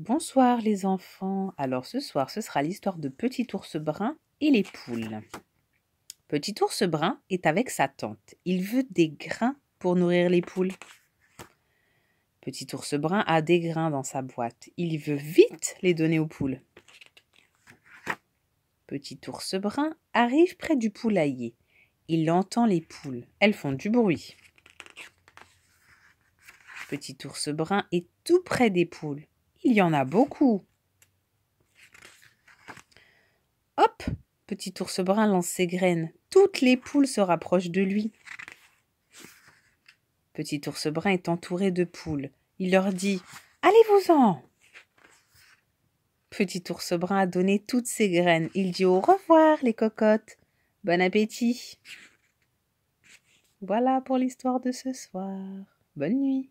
Bonsoir les enfants. Alors ce soir, ce sera l'histoire de Petit ours brun et les poules. Petit ours brun est avec sa tante. Il veut des grains pour nourrir les poules. Petit ours brun a des grains dans sa boîte. Il veut vite les donner aux poules. Petit ours brun arrive près du poulailler. Il entend les poules. Elles font du bruit. Petit ours brun est tout près des poules. Il y en a beaucoup. Hop Petit ours brun lance ses graines. Toutes les poules se rapprochent de lui. Petit ours brun est entouré de poules. Il leur dit Allez-vous-en Petit ours brun a donné toutes ses graines. Il dit Au revoir, les cocottes. Bon appétit Voilà pour l'histoire de ce soir. Bonne nuit